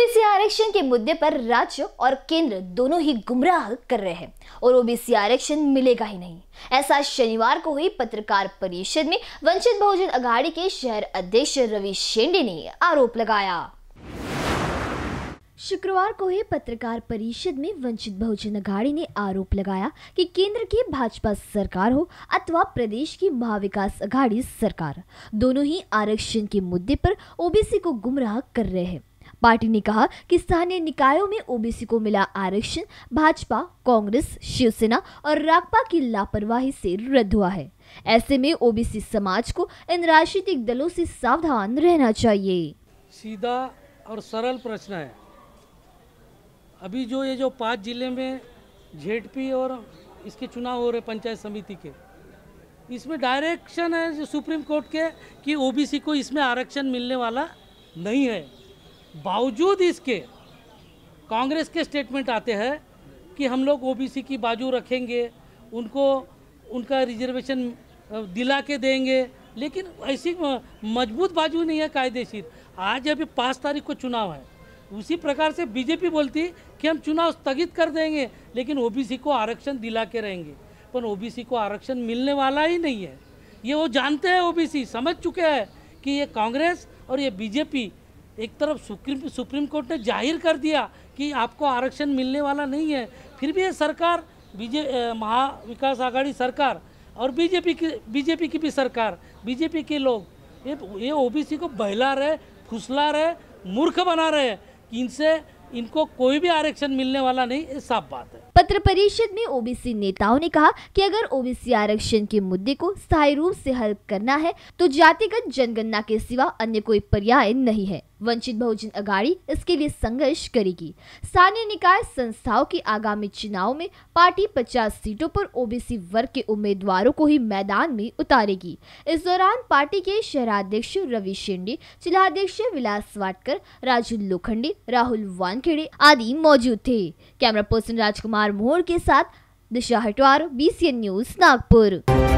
OBC आरक्षण के मुद्दे पर राज्य और केंद्र दोनों ही गुमराह कर रहे हैं और ओबीसी आरक्षण मिलेगा ही नहीं ऐसा शनिवार को हुई पत्रकार परिषद में वंचित बहुजन अघाड़ी के शहर अध्यक्ष रवि शेंडे ने आरोप लगाया शुक्रवार को हुई पत्रकार परिषद में वंचित बहुजन अघाड़ी ने आरोप लगाया कि केंद्र की भाजपा सरकार हो अथवा प्रदेश की महाविकास अघाड़ी सरकार दोनों ही आरक्षण के मुद्दे पर ओबीसी को गुमराह कर रहे हैं पार्टी ने कहा कि स्थानीय निकायों में ओबीसी को मिला आरक्षण भाजपा कांग्रेस शिवसेना और राकपा की लापरवाही से रद्द हुआ है ऐसे में ओबीसी समाज को इन राजनीतिक दलों से सावधान रहना चाहिए सीधा और सरल प्रश्न है अभी जो ये जो पांच जिले में जेडपी और इसके चुनाव हो रहे पंचायत समिति के इसमें डायरेक्शन है सुप्रीम कोर्ट के कि ओबीसी को इसमें आरक्षण मिलने वाला नहीं है बावजूद इसके कांग्रेस के स्टेटमेंट आते हैं कि हम लोग ओबीसी की बाजू रखेंगे उनको उनका रिजर्वेशन दिला के देंगे लेकिन ऐसी मजबूत बाजू नहीं है कायदेशीर आज अभी पाँच तारीख को चुनाव है उसी प्रकार से बीजेपी बोलती कि हम चुनाव स्थगित कर देंगे लेकिन ओबीसी को आरक्षण दिला के रहेंगे पर ओबीसी को आरक्षण मिलने वाला ही नहीं है ये वो जानते हैं ओबीसी समझ चुके हैं कि ये कांग्रेस और ये बीजेपी एक तरफ सुप्रीम सुप्रीम कोर्ट ने जाहिर कर दिया कि आपको आरक्षण मिलने वाला नहीं है फिर भी ये सरकार बीजे महाविकास आघाड़ी सरकार और बीजेपी की बीजेपी की भी सरकार बीजेपी के लोग ये ये ओबीसी को बहला रहे फुसला रहे मूर्ख बना रहे इनसे इनको कोई भी आरक्षण मिलने वाला नहीं ये साफ बात है पत्र परिषद में ओबीसी नेताओं ने कहा कि अगर ओबीसी आरक्षण के मुद्दे को स्थायी रूप से हल करना है तो जातिगत जनगणना के सिवा अन्य कोई पर्याय नहीं है वंचित बहुजन अघाड़ी इसके लिए संघर्ष करेगी स्थानीय निकाय संस्थाओं के आगामी चुनाव में पार्टी 50 सीटों पर ओबीसी वर्ग के उम्मीदवारों को ही मैदान में उतारेगी इस दौरान पार्टी के शहराध्यक्ष रवि शेंडे जिलाध्यक्ष विलास वाटकर राजू लोखंडे राहुल वानखेड़े आदि मौजूद थे कैमरा पर्सन राजकुमार मोहर के साथ दिशा हटवार बी न्यूज नागपुर